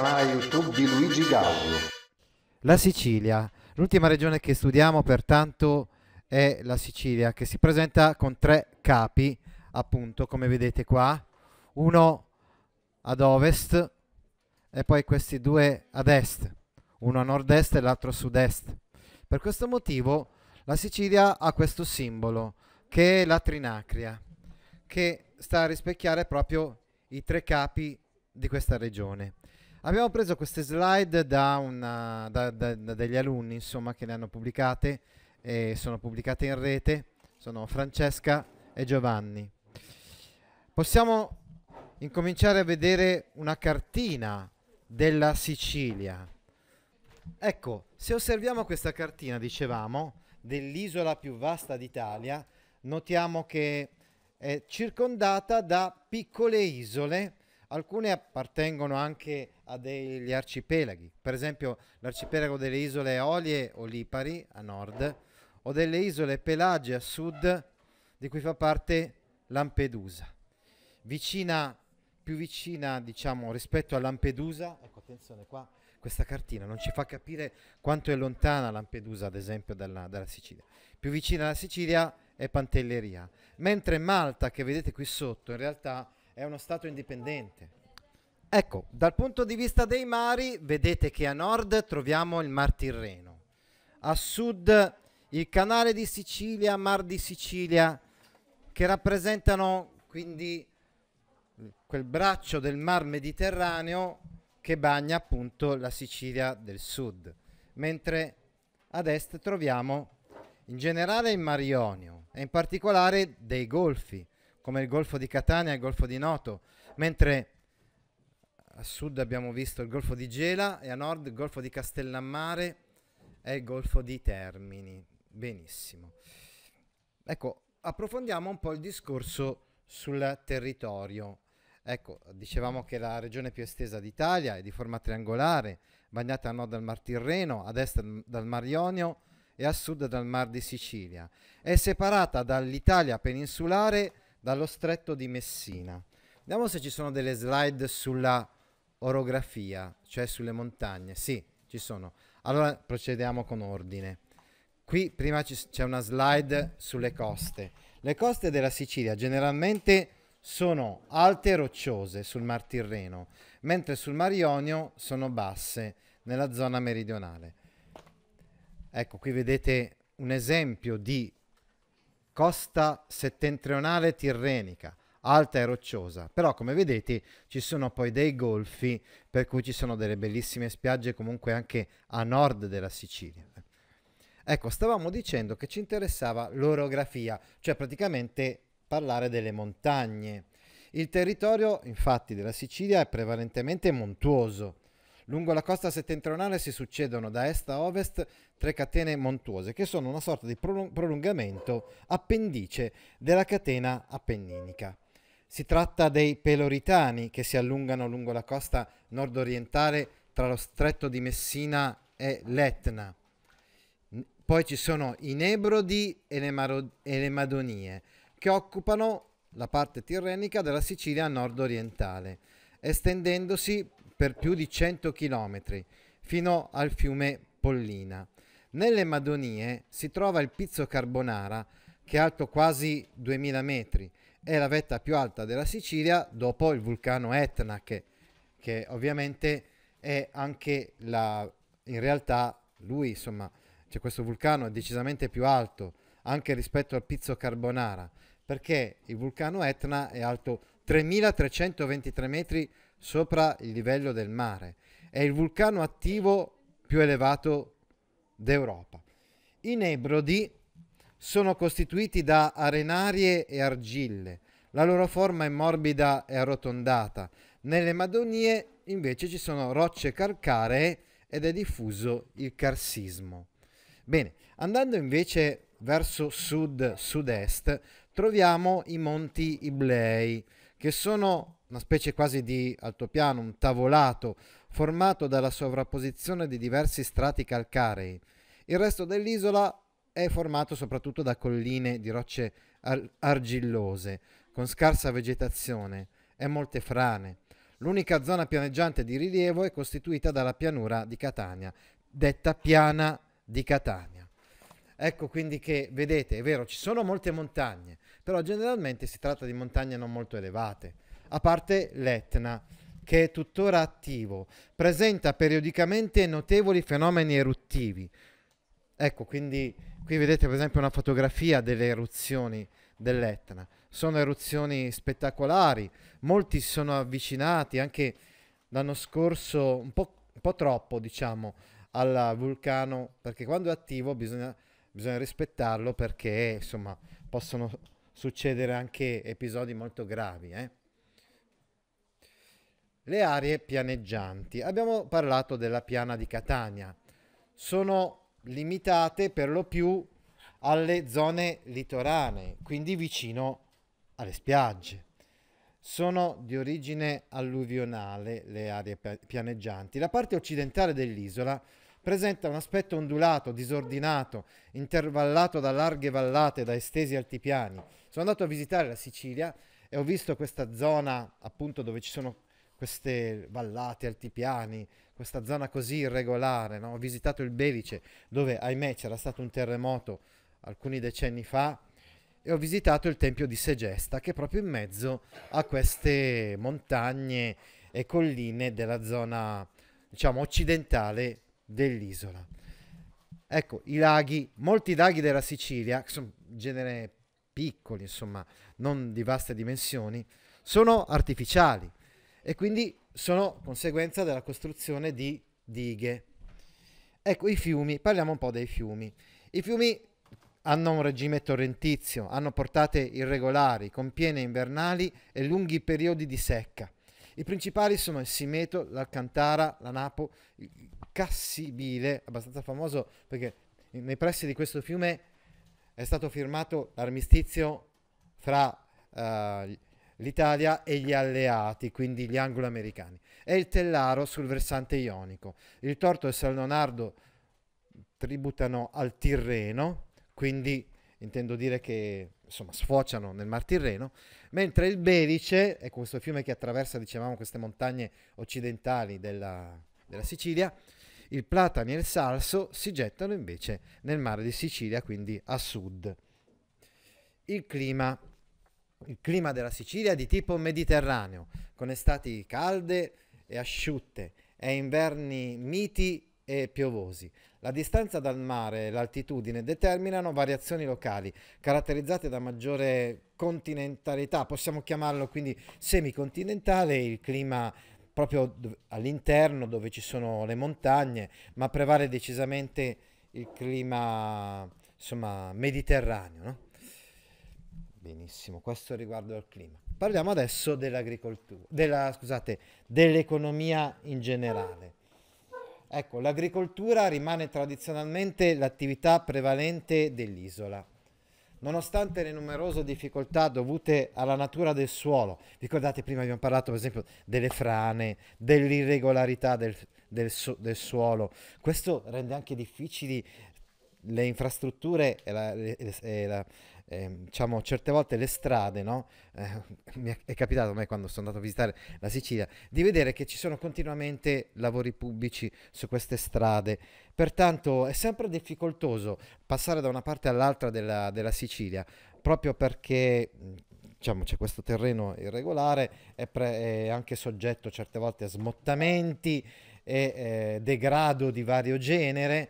canale YouTube di Luigi Gaudio. La Sicilia, l'ultima regione che studiamo pertanto è la Sicilia che si presenta con tre capi, appunto come vedete qua, uno ad ovest e poi questi due ad est, uno a nord-est e l'altro a sud-est. Per questo motivo la Sicilia ha questo simbolo che è la trinacria, che sta a rispecchiare proprio i tre capi di questa regione. Abbiamo preso queste slide da, una, da, da, da degli alunni, insomma, che le hanno pubblicate e sono pubblicate in rete. Sono Francesca e Giovanni. Possiamo incominciare a vedere una cartina della Sicilia. Ecco, se osserviamo questa cartina, dicevamo, dell'isola più vasta d'Italia, notiamo che è circondata da piccole isole Alcune appartengono anche a degli arcipelaghi, per esempio l'arcipelago delle isole Olie o Lipari a nord o delle isole Pelagie a sud di cui fa parte Lampedusa. Vicina, più vicina diciamo rispetto a Lampedusa, ecco attenzione qua, questa cartina non ci fa capire quanto è lontana Lampedusa ad esempio dalla, dalla Sicilia. Più vicina alla Sicilia è Pantelleria, mentre Malta che vedete qui sotto in realtà è uno Stato indipendente. Ecco, dal punto di vista dei mari, vedete che a nord troviamo il Mar Tirreno, a sud il Canale di Sicilia, Mar di Sicilia, che rappresentano quindi quel braccio del Mar Mediterraneo che bagna appunto la Sicilia del sud, mentre ad est troviamo in generale il Mar Ionio e in particolare dei golfi, come il Golfo di Catania e il Golfo di Noto, mentre a sud abbiamo visto il Golfo di Gela e a nord il Golfo di Castellammare e il Golfo di Termini. Benissimo. Ecco, approfondiamo un po' il discorso sul territorio. Ecco, dicevamo che la regione più estesa d'Italia è di forma triangolare, bagnata a nord dal Mar Tirreno, a destra dal Mar Ionio e a sud dal Mar di Sicilia. È separata dall'Italia peninsulare dallo stretto di Messina. Vediamo se ci sono delle slide sulla orografia, cioè sulle montagne. Sì, ci sono. Allora procediamo con ordine. Qui prima c'è una slide sulle coste. Le coste della Sicilia generalmente sono alte e rocciose sul Mar Tirreno, mentre sul Mar Ionio sono basse nella zona meridionale. Ecco, qui vedete un esempio di costa settentrionale tirrenica, alta e rocciosa, però come vedete ci sono poi dei golfi per cui ci sono delle bellissime spiagge comunque anche a nord della Sicilia. Ecco, stavamo dicendo che ci interessava l'orografia, cioè praticamente parlare delle montagne. Il territorio infatti della Sicilia è prevalentemente montuoso. Lungo la costa settentrionale si succedono da est a ovest tre catene montuose, che sono una sorta di prolungamento appendice della catena appenninica. Si tratta dei peloritani che si allungano lungo la costa nord-orientale tra lo stretto di Messina e l'Etna. Poi ci sono i Nebrodi e le, Maro- e le Madonie, che occupano la parte tirrenica della Sicilia nord-orientale, estendendosi per più di 100 km fino al fiume Pollina. Nelle Madonie si trova il Pizzo Carbonara, che è alto quasi 2000 metri. È la vetta più alta della Sicilia dopo il vulcano Etna, che, che ovviamente è anche la... In realtà lui, insomma, cioè questo vulcano è decisamente più alto anche rispetto al Pizzo Carbonara, perché il vulcano Etna è alto 3323 metri sopra il livello del mare. È il vulcano attivo più elevato d'Europa. I nebrodi sono costituiti da arenarie e argille. La loro forma è morbida e arrotondata. Nelle Madonie invece ci sono rocce calcaree ed è diffuso il carsismo. Bene, andando invece verso sud-sud-est troviamo i monti Iblei, che sono una specie quasi di altopiano, un tavolato formato dalla sovrapposizione di diversi strati calcarei. Il resto dell'isola è formato soprattutto da colline di rocce ar- argillose, con scarsa vegetazione e molte frane. L'unica zona pianeggiante di rilievo è costituita dalla pianura di Catania, detta piana di Catania. Ecco quindi che vedete, è vero, ci sono molte montagne, però generalmente si tratta di montagne non molto elevate, a parte l'Etna, che è tuttora attivo, presenta periodicamente notevoli fenomeni eruttivi, Ecco, quindi qui vedete per esempio una fotografia delle eruzioni dell'Etna. Sono eruzioni spettacolari, molti si sono avvicinati anche l'anno scorso un po', un po troppo, diciamo, al vulcano, perché quando è attivo bisogna, bisogna rispettarlo perché, insomma, possono succedere anche episodi molto gravi. Eh? Le aree pianeggianti. Abbiamo parlato della piana di Catania. Sono limitate per lo più alle zone litoranee, quindi vicino alle spiagge. Sono di origine alluvionale le aree pianeggianti. La parte occidentale dell'isola presenta un aspetto ondulato, disordinato, intervallato da larghe vallate, da estesi altipiani. Sono andato a visitare la Sicilia e ho visto questa zona appunto dove ci sono queste vallate, altipiani, questa zona così irregolare. No? Ho visitato il Belice, dove ahimè c'era stato un terremoto alcuni decenni fa, e ho visitato il Tempio di Segesta, che è proprio in mezzo a queste montagne e colline della zona, diciamo, occidentale dell'isola. Ecco, i laghi, molti laghi della Sicilia, che sono in genere piccoli, insomma, non di vaste dimensioni, sono artificiali e quindi sono conseguenza della costruzione di dighe. Ecco i fiumi, parliamo un po' dei fiumi. I fiumi hanno un regime torrentizio, hanno portate irregolari, con piene invernali e lunghi periodi di secca. I principali sono il Simeto, l'Alcantara, la Napo, il Cassibile, abbastanza famoso perché nei pressi di questo fiume è stato firmato l'armistizio fra uh, l'Italia e gli alleati, quindi gli angloamericani, e il Tellaro sul versante ionico. Il Torto e San Leonardo tributano al Tirreno, quindi intendo dire che insomma, sfociano nel Mar Tirreno, mentre il Belice, è questo fiume che attraversa dicevamo, queste montagne occidentali della, della Sicilia, il Platani e il Salso si gettano invece nel mare di Sicilia, quindi a sud. Il clima il clima della Sicilia è di tipo mediterraneo, con estati calde e asciutte e inverni miti e piovosi. La distanza dal mare e l'altitudine determinano variazioni locali, caratterizzate da maggiore continentalità, possiamo chiamarlo quindi semicontinentale, il clima proprio all'interno dove ci sono le montagne, ma prevale decisamente il clima insomma mediterraneo. No? Benissimo, questo riguardo al clima. Parliamo adesso dell'agricoltura, della, scusate, dell'economia in generale. Ecco, l'agricoltura rimane tradizionalmente l'attività prevalente dell'isola. Nonostante le numerose difficoltà dovute alla natura del suolo, ricordate prima abbiamo parlato per esempio delle frane, dell'irregolarità del, del, del suolo, questo rende anche difficili le infrastrutture e la, e la eh, diciamo, certe volte le strade, no? eh, mi è capitato a me quando sono andato a visitare la Sicilia, di vedere che ci sono continuamente lavori pubblici su queste strade, pertanto è sempre difficoltoso passare da una parte all'altra della, della Sicilia, proprio perché diciamo, c'è questo terreno irregolare, è, pre- è, anche soggetto certe volte a smottamenti e eh, degrado di vario genere.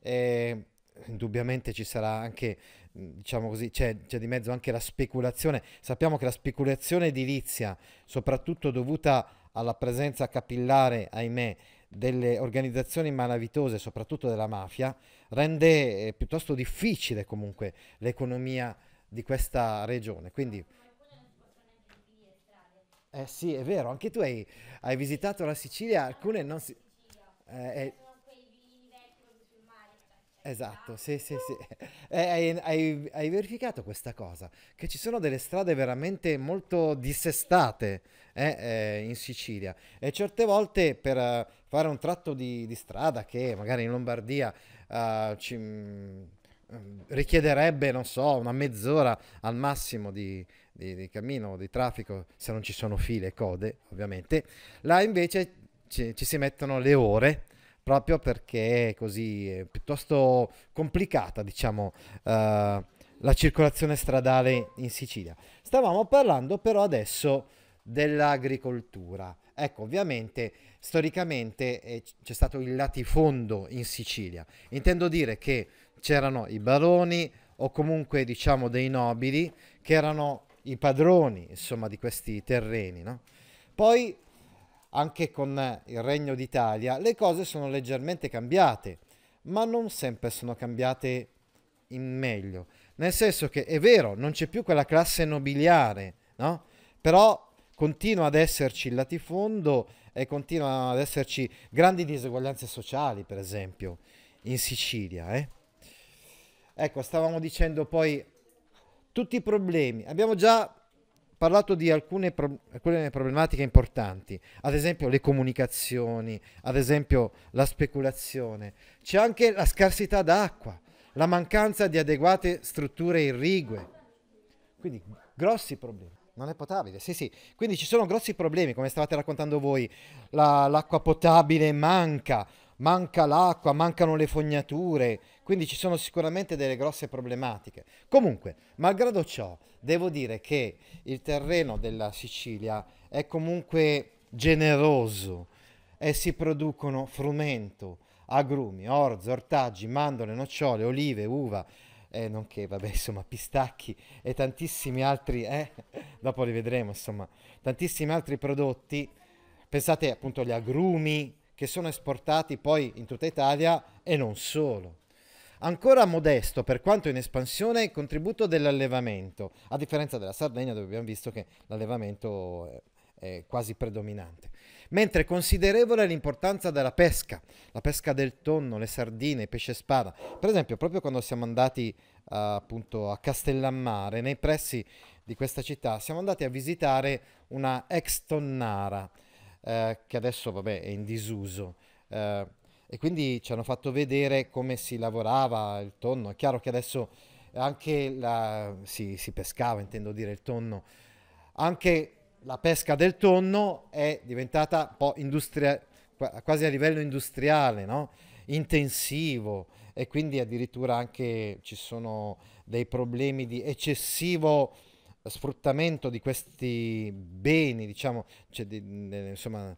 E, indubbiamente ci sarà anche diciamo così, c'è, c'è, di mezzo anche la speculazione. Sappiamo che la speculazione edilizia, soprattutto dovuta alla presenza capillare, ahimè, delle organizzazioni malavitose, soprattutto della mafia, rende eh, piuttosto difficile comunque l'economia di questa regione. Quindi, eh sì, è vero, anche tu hai, hai visitato la Sicilia, alcune non si... Eh, eh Esatto, sì, sì, sì. Eh, hai, hai, hai, verificato questa cosa, che ci sono delle strade veramente molto dissestate eh, eh, in Sicilia e certe volte per eh, fare un tratto di, di strada che magari in Lombardia uh, ci, mh, mm, mm, richiederebbe, non so, una mezz'ora al massimo di, di, di cammino, di traffico, se non ci sono file e code, ovviamente, là invece ci, ci si mettono le ore proprio perché è così è piuttosto complicata, diciamo, uh, la circolazione stradale in Sicilia. Stavamo parlando però adesso dell'agricoltura. Ecco, ovviamente storicamente eh, c'è stato il latifondo in Sicilia. Intendo dire che c'erano i baroni o comunque diciamo dei nobili che erano i padroni, insomma, di questi terreni, no? Poi anche con il Regno d'Italia, le cose sono leggermente cambiate, ma non sempre sono cambiate in meglio. Nel senso che è vero, non c'è più quella classe nobiliare, no? Però continua ad esserci il latifondo e continuano ad esserci grandi diseguaglianze sociali, per esempio, in Sicilia. Eh? Ecco, stavamo dicendo poi tutti i problemi. Abbiamo già parlato di alcune, pro- alcune, problematiche importanti, ad esempio le comunicazioni, ad esempio la speculazione, c'è anche la scarsità d'acqua, la mancanza di adeguate strutture irrigue, quindi grossi problemi. Non è potabile, sì sì, quindi ci sono grossi problemi come stavate raccontando voi, la, l'acqua potabile manca, manca l'acqua, mancano le fognature, quindi ci sono sicuramente delle grosse problematiche. Comunque, malgrado ciò, devo dire che il terreno della Sicilia è comunque generoso e si producono frumento, agrumi, orzo, ortaggi, mandorle, nocciole, olive, uva, eh, nonché, vabbè, insomma, pistacchi e tantissimi altri, eh, dopo li vedremo, insomma, tantissimi altri prodotti. Pensate appunto agli agrumi che sono esportati poi in tutta Italia e non solo. Ancora modesto, per quanto in espansione, il contributo dell'allevamento, a differenza della Sardegna dove abbiamo visto che l'allevamento è quasi predominante. Mentre considerevole l'importanza della pesca, la pesca del tonno, le sardine, il pesce spada. Per esempio, proprio quando siamo andati appunto a Castellammare, nei pressi di questa città, siamo andati a visitare una ex tonnara, eh, che adesso vabbè è in disuso. Eh, e quindi ci hanno fatto vedere come si lavorava il tonno. È chiaro che adesso anche la, si, si pescava, intendo dire il tonno, anche la pesca del tonno è diventata un po' industriale quasi a livello industriale, no? intensivo e quindi addirittura anche ci sono dei problemi di eccessivo sfruttamento di questi beni, diciamo, cioè di, insomma,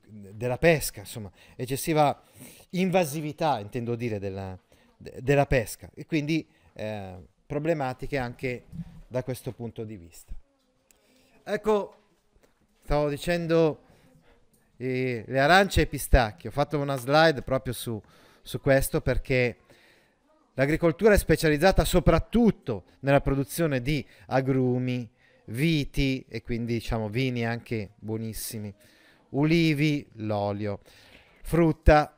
di, della pesca, insomma, eccessiva invasività, intendo dire, della, de, della pesca e quindi eh, problematiche anche da questo punto di vista. Ecco, stavo dicendo eh, le arance e i pistacchi, ho fatto una slide proprio su, su questo perché l'agricoltura è specializzata soprattutto nella produzione di agrumi, viti e quindi diciamo vini anche buonissimi ulivi, l'olio. Frutta,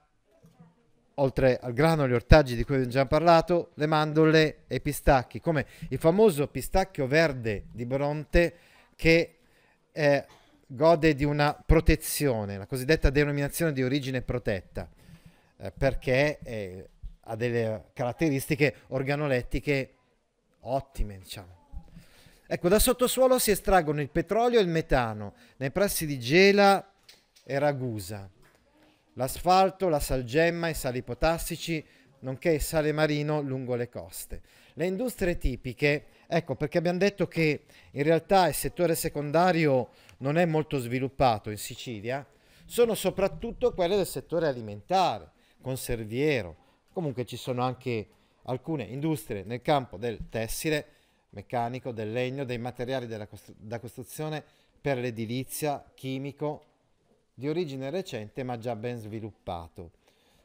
oltre al grano, gli ortaggi di cui abbiamo già parlato, le mandorle e i pistacchi, come il famoso pistacchio verde di Bronte che eh, gode di una protezione, la cosiddetta denominazione di origine protetta, eh, perché eh, ha delle caratteristiche organolettiche ottime, diciamo. Ecco, da sottosuolo si estraggono il petrolio e il metano. Nei pressi di Gela e Ragusa, l'asfalto, la salgemma, i sali potassici, nonché il sale marino lungo le coste. Le industrie tipiche, ecco perché abbiamo detto che in realtà il settore secondario non è molto sviluppato in Sicilia, sono soprattutto quelle del settore alimentare, conserviero, comunque ci sono anche alcune industrie nel campo del tessile, meccanico, del legno, dei materiali della costru- da costruzione per l'edilizia, chimico, di origine recente ma già ben sviluppato.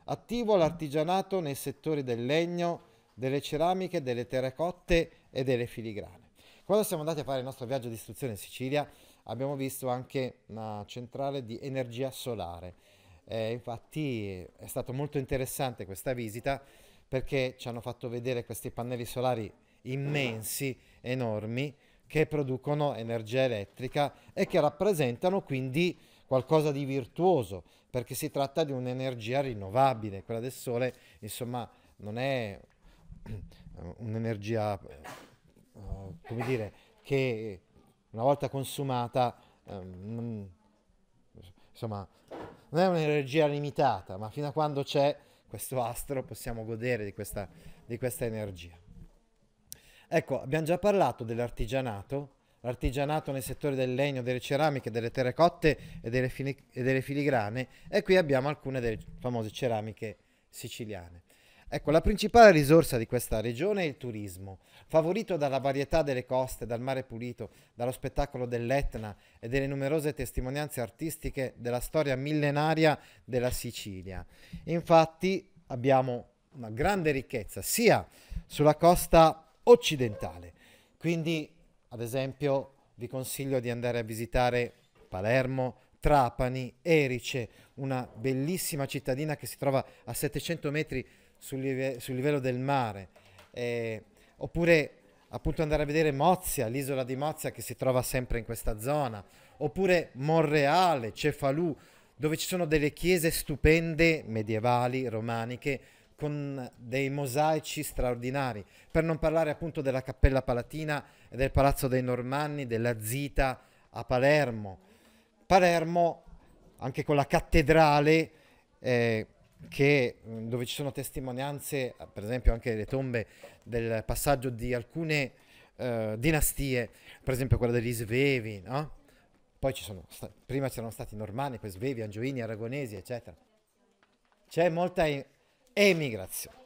Attivo l'artigianato nei settori del legno, delle ceramiche, delle terracotte e delle filigrane. Quando siamo andati a fare il nostro viaggio di istruzione in Sicilia abbiamo visto anche una centrale di energia solare. Eh, infatti è stato molto interessante questa visita perché ci hanno fatto vedere questi pannelli solari immensi, enormi, che producono energia elettrica e che rappresentano quindi qualcosa di virtuoso, perché si tratta di un'energia rinnovabile, quella del Sole, insomma, non è eh, un'energia, eh, come dire, che una volta consumata, ehm, insomma, non è un'energia limitata, ma fino a quando c'è questo astro possiamo godere di questa, di questa energia. Ecco, abbiamo già parlato dell'artigianato, l'artigianato nel settore del legno, delle ceramiche, delle terracotte e delle, fili- e delle filigrane e qui abbiamo alcune delle famose ceramiche siciliane. Ecco, la principale risorsa di questa regione è il turismo, favorito dalla varietà delle coste, dal mare pulito, dallo spettacolo dell'Etna e delle numerose testimonianze artistiche della storia millenaria della Sicilia. Infatti abbiamo una grande ricchezza sia sulla costa occidentale, quindi ad esempio, vi consiglio di andare a visitare Palermo, Trapani, Erice, una bellissima cittadina che si trova a 700 metri sul, live sul livello del mare. Eh, oppure appunto andare a vedere Mozia, l'isola di Mozia che si trova sempre in questa zona, oppure Monreale, Cefalù, dove ci sono delle chiese stupende medievali, romaniche, con dei mosaici straordinari, per non parlare appunto della Cappella Palatina e del Palazzo dei Normanni, della Zita a Palermo. Palermo anche con la cattedrale eh, che, mm, dove ci sono testimonianze, per esempio anche le tombe del passaggio di alcune eh, dinastie, per esempio quella degli Svevi, no? Poi ci sono prima c'erano stati Normanni, poi Svevi, Angioini, Aragonesi, eccetera. C'è molta Emigrazione.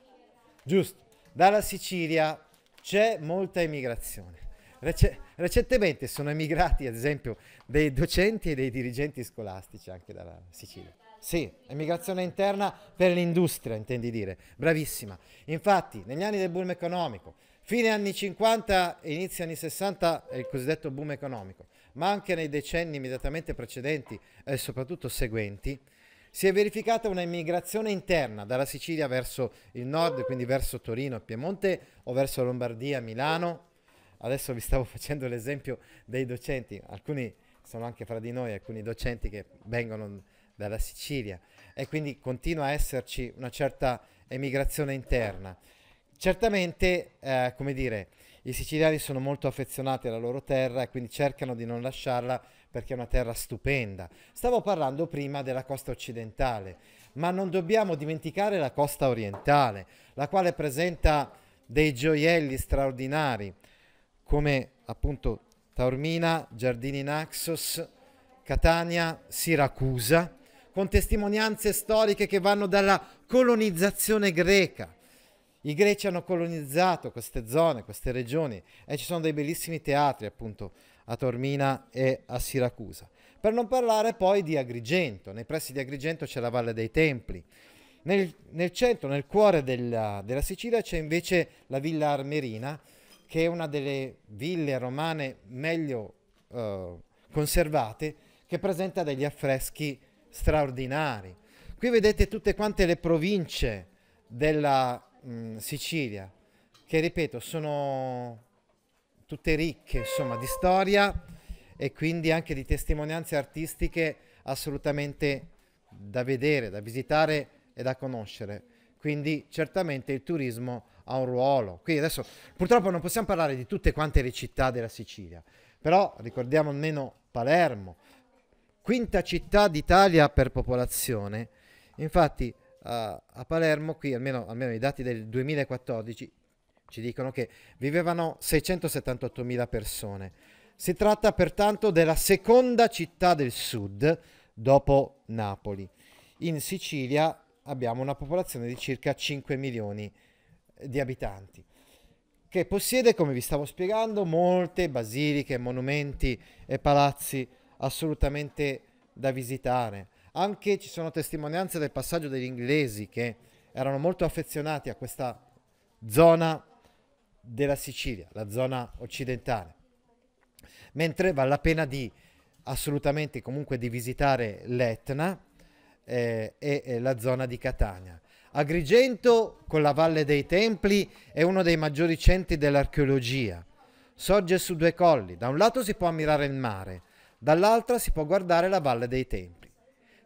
Giusto. Dalla Sicilia c'è molta emigrazione. Rece- recentemente sono emigrati, ad esempio, dei docenti e dei dirigenti scolastici anche dalla Sicilia. Sì, emigrazione interna per l'industria, intendi dire. Bravissima. Infatti, negli anni del boom economico, fine anni 50 e inizio anni 60 è il cosiddetto boom economico, ma anche nei decenni immediatamente precedenti e eh, soprattutto seguenti, si è verificata una immigrazione interna dalla Sicilia verso il nord, quindi verso Torino e Piemonte o verso Lombardia, Milano. Adesso vi stavo facendo l'esempio dei docenti, alcuni sono anche fra di noi, alcuni docenti che vengono dalla Sicilia e quindi continua a esserci una certa emigrazione interna. Certamente, eh, come dire, i siciliani sono molto affezionati alla loro terra e quindi cercano di non lasciarla perché è una terra stupenda. Stavo parlando prima della costa occidentale, ma non dobbiamo dimenticare la costa orientale, la quale presenta dei gioielli straordinari, come appunto Taormina, Giardini Naxos, Catania, Siracusa, con testimonianze storiche che vanno dalla colonizzazione greca. I greci hanno colonizzato queste zone, queste regioni e ci sono dei bellissimi teatri appunto a Tormina e a Siracusa. Per non parlare poi di Agrigento, nei pressi di Agrigento c'è la Valle dei Templi. Nel, nel centro, nel cuore della, della Sicilia, c'è invece la Villa Armerina, che è una delle ville romane meglio eh, conservate, che presenta degli affreschi straordinari. Qui vedete tutte quante le province della mh, mm, Sicilia, che ripeto sono tutte ricche insomma di storia e quindi anche di testimonianze artistiche assolutamente da vedere, da visitare e da conoscere. Quindi certamente il turismo ha un ruolo. Qui adesso purtroppo non possiamo parlare di tutte quante le città della Sicilia, però ricordiamo almeno Palermo, quinta città d'Italia per popolazione. Infatti uh, a Palermo, qui almeno, almeno i dati del 2014, ci dicono che vivevano 678.000 persone. Si tratta pertanto della seconda città del sud dopo Napoli. In Sicilia abbiamo una popolazione di circa 5 milioni eh, di abitanti, che possiede, come vi stavo spiegando, molte basiliche, monumenti e palazzi assolutamente da visitare. Anche ci sono testimonianze del passaggio degli inglesi che erano molto affezionati a questa zona della Sicilia, la zona occidentale. Mentre vale la pena di assolutamente comunque di visitare l'Etna eh, e, e la zona di Catania. Agrigento, con la Valle dei Templi, è uno dei maggiori centri dell'archeologia. Sorge su due colli, da un lato si può ammirare il mare, dall'altra si può guardare la Valle dei Templi.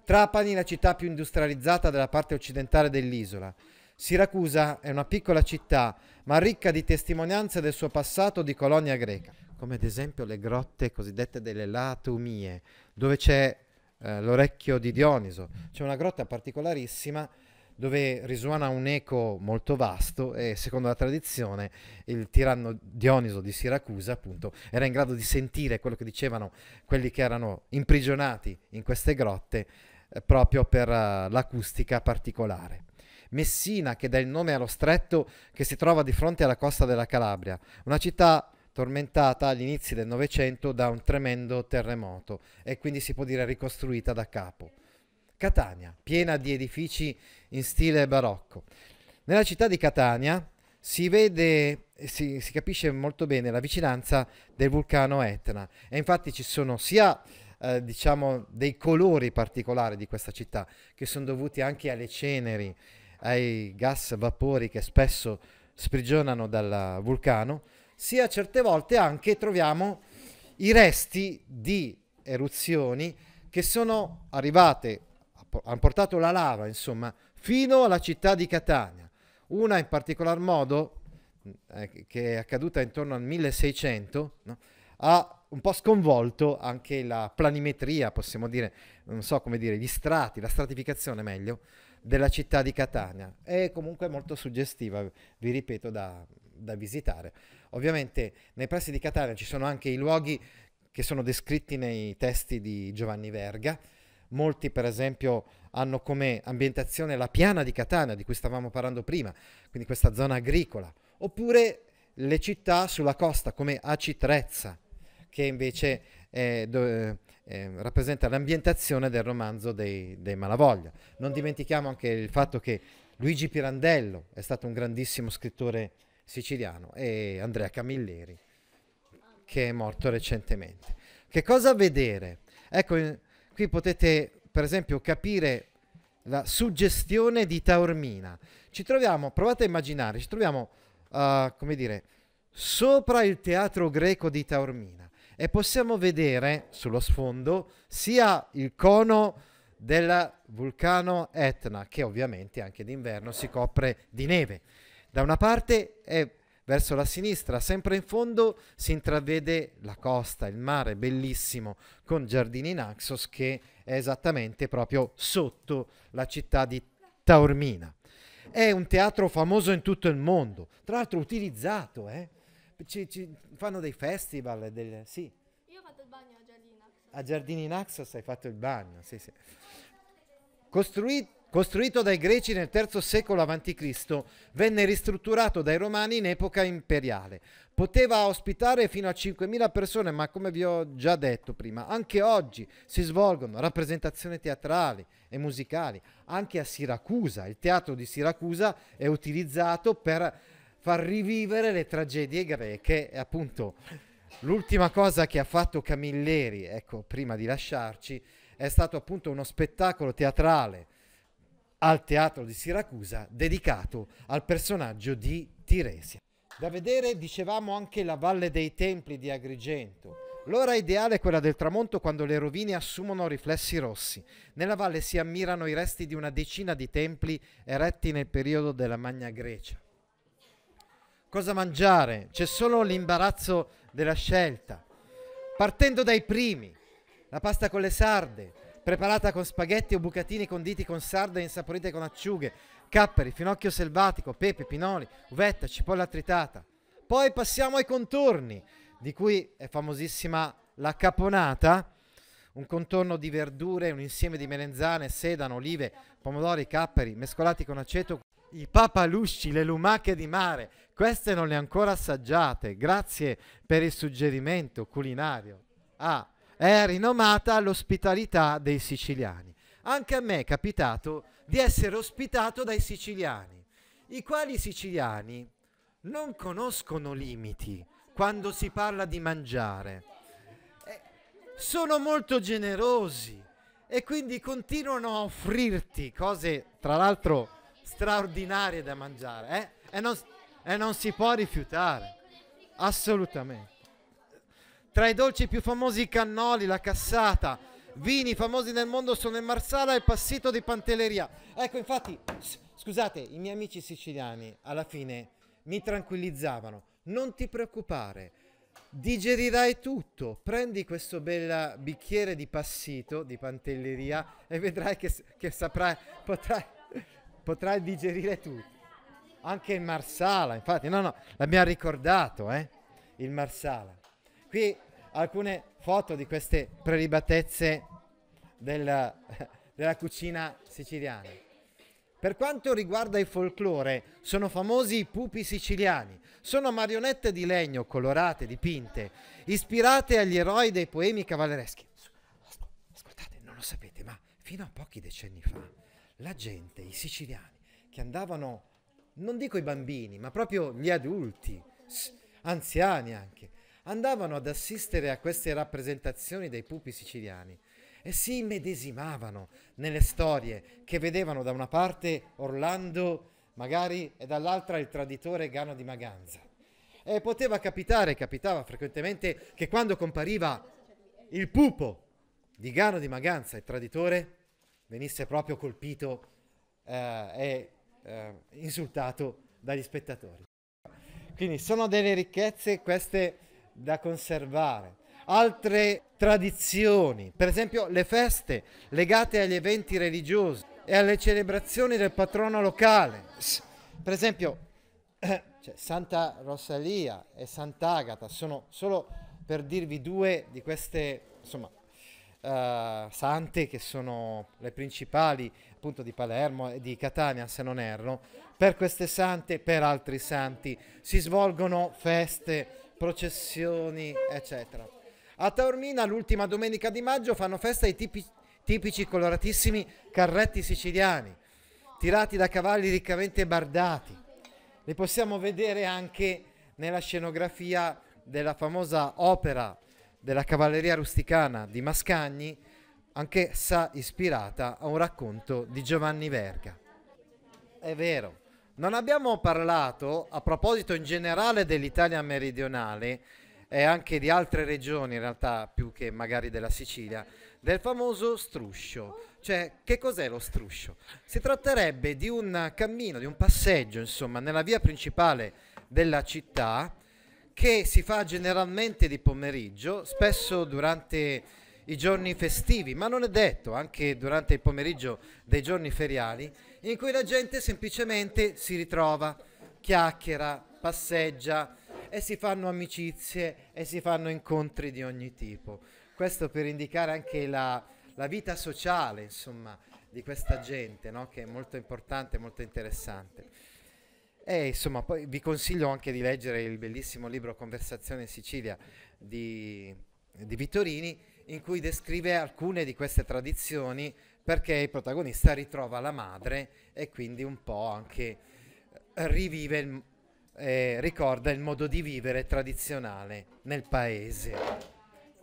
Trapani, la città più industrializzata della parte occidentale dell'isola, Siracusa è una piccola città, ma ricca di testimonianze del suo passato di colonia greca, come ad esempio le grotte cosiddette delle Latumie, dove c'è eh, l'orecchio di Dioniso. C'è una grotta particolarissima dove risuona un eco molto vasto e secondo la tradizione il tiranno Dioniso di Siracusa appunto era in grado di sentire quello che dicevano quelli che erano imprigionati in queste grotte eh, proprio per uh, l'acustica particolare. Messina, che dà il nome allo stretto che si trova di fronte alla costa della Calabria, una città tormentata agli inizi del Novecento da un tremendo terremoto e quindi si può dire ricostruita da capo. Catania, piena di edifici in stile barocco. Nella città di Catania si vede si, si capisce molto bene la vicinanza del vulcano Etna e infatti ci sono sia eh, diciamo dei colori particolari di questa città che sono dovuti anche alle ceneri ai gas vapori che spesso sprigionano dal vulcano, sia certe volte anche troviamo i resti di eruzioni che sono arrivate, hanno portato la lava, insomma, fino alla città di Catania. Una in particolar modo, eh, che è accaduta intorno al 1600, no? ha un po' sconvolto anche la planimetria, possiamo dire, non so come dire, gli strati, la stratificazione meglio, della città di Catania. È comunque molto suggestiva, vi ripeto, da, da visitare. Ovviamente nei pressi di Catania ci sono anche i luoghi che sono descritti nei testi di Giovanni Verga. Molti, per esempio, hanno come ambientazione la piana di Catania, di cui stavamo parlando prima, quindi questa zona agricola, oppure le città sulla costa, come Acitrezza, che invece è, do, eh, rappresenta l'ambientazione del romanzo dei, dei Malavoglia. Non dimentichiamo anche il fatto che Luigi Pirandello è stato un grandissimo scrittore siciliano e Andrea Camilleri che è morto recentemente. Che cosa vedere? Ecco, eh, qui potete per esempio capire la suggestione di Taormina. Ci troviamo, provate a immaginare, ci troviamo, uh, come dire, sopra il teatro greco di Taormina e possiamo vedere sullo sfondo sia il cono del vulcano Etna, che ovviamente anche d'inverno si copre di neve. Da una parte è verso la sinistra, sempre in fondo si intravede la costa, il mare bellissimo, con giardini Naxos che è esattamente proprio sotto la città di Taormina. È un teatro famoso in tutto il mondo, tra l'altro utilizzato, eh? ci, ci fanno dei festival, del, sì. Io ho fatto il bagno a Giardini Naxos. A Giardini Naxos hai fatto il bagno, sì, sì. Costrui, costruito dai greci nel III secolo a.C., venne ristrutturato dai romani in epoca imperiale. Poteva ospitare fino a 5.000 persone, ma come vi ho già detto prima, anche oggi si svolgono rappresentazioni teatrali e musicali. Anche a Siracusa, il teatro di Siracusa è utilizzato per far rivivere le tragedie greche e appunto l'ultima cosa che ha fatto Camilleri, ecco, prima di lasciarci, è stato appunto uno spettacolo teatrale al teatro di Siracusa dedicato al personaggio di Tiresia. Da vedere dicevamo anche la Valle dei Templi di Agrigento. L'ora ideale è quella del tramonto quando le rovine assumono riflessi rossi. Nella valle si ammirano i resti di una decina di templi eretti nel periodo della Magna Grecia cosa mangiare, c'è solo l'imbarazzo della scelta. Partendo dai primi, la pasta con le sarde, preparata con spaghetti o bucatini conditi con sarde e insaporite con acciughe, capperi, finocchio selvatico, pepe, pinoli, uvetta, cipolla tritata. Poi passiamo ai contorni, di cui è famosissima la caponata, un contorno di verdure, un insieme di melenzane, sedano, olive, pomodori, capperi, mescolati con aceto, i papalusci, le lumache di mare, queste non le ho ancora assaggiate. Grazie per il suggerimento culinario. Ah, è rinomata l'ospitalità dei siciliani. Anche a me è capitato di essere ospitato dai siciliani, i quali siciliani non conoscono limiti quando si parla di mangiare. Eh, sono molto generosi e quindi continuano a offrirti cose, tra l'altro, straordinarie da mangiare. Eh? E non, e non si può rifiutare, assolutamente. Tra i dolci più famosi i cannoli, la cassata, vini famosi nel mondo sono il marsala e il passito di Pantelleria. Ecco, infatti, scusate, i miei amici siciliani alla fine mi tranquillizzavano, non ti preoccupare, digerirai tutto. Prendi questo bel bicchiere di passito, di pantelleria, e vedrai che, che saprai, potrai, potrai digerire tutto anche il Marsala, infatti, no, no, l'abbiamo ricordato, eh? il Marsala. Qui alcune foto di queste prelibatezze della, della cucina siciliana. Per quanto riguarda il folklore, sono famosi i pupi siciliani. Sono marionette di legno colorate, dipinte, ispirate agli eroi dei poemi cavallereschi. Ascoltate, non lo sapete, ma fino a pochi decenni fa la gente, i siciliani, che andavano non dico i bambini, ma proprio gli adulti, anziani anche, andavano ad assistere a queste rappresentazioni dei pupi siciliani e si immedesimavano nelle storie che vedevano da una parte Orlando magari e dall'altra il traditore Gano di Maganza. E poteva capitare, capitava frequentemente, che quando compariva il pupo di Gano di Maganza, il traditore, venisse proprio colpito eh, e eh, insultato dagli spettatori. Quindi sono delle ricchezze queste da conservare. Altre tradizioni, per esempio le feste legate agli eventi religiosi e alle celebrazioni del patrono locale. Per esempio eh, cioè Santa Rosalia e Sant'Agata sono solo per dirvi due di queste insomma, uh, sante che sono le principali appunto di Palermo e di Catania se non erro, per queste sante e per altri santi si svolgono feste, processioni eccetera. A Taormina l'ultima domenica di maggio fanno festa i tipi, tipici coloratissimi carretti siciliani, tirati da cavalli riccamente bardati. Li possiamo vedere anche nella scenografia della famosa opera della cavalleria rusticana di Mascagni, anch'essa ispirata a un racconto di Giovanni Verga. È vero, non abbiamo parlato a proposito in generale dell'Italia meridionale e anche di altre regioni in realtà più che magari della Sicilia, del famoso struscio. Cioè, che cos'è lo struscio? Si tratterebbe di un cammino, di un passeggio, insomma, nella via principale della città che si fa generalmente di pomeriggio, spesso durante i giorni festivi, ma non è detto, anche durante il pomeriggio dei giorni feriali, in cui la gente semplicemente si ritrova, chiacchiera, passeggia e si fanno amicizie e si fanno incontri di ogni tipo. Questo per indicare anche la, la vita sociale, insomma, di questa gente, no? che è molto importante, molto interessante. E insomma, poi vi consiglio anche di leggere il bellissimo libro Conversazione in Sicilia di, di Vittorini, in cui descrive alcune di queste tradizioni perché il protagonista ritrova la madre e quindi un po' anche eh, rivive il, eh, ricorda il modo di vivere tradizionale nel paese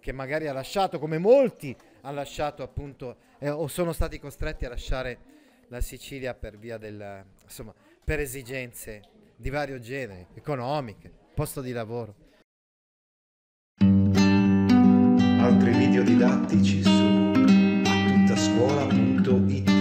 che magari ha lasciato come molti hanno lasciato appunto eh, o sono stati costretti a lasciare la Sicilia per via del insomma per esigenze di vario genere economiche posto di lavoro altri video didattici su attuttascuola.it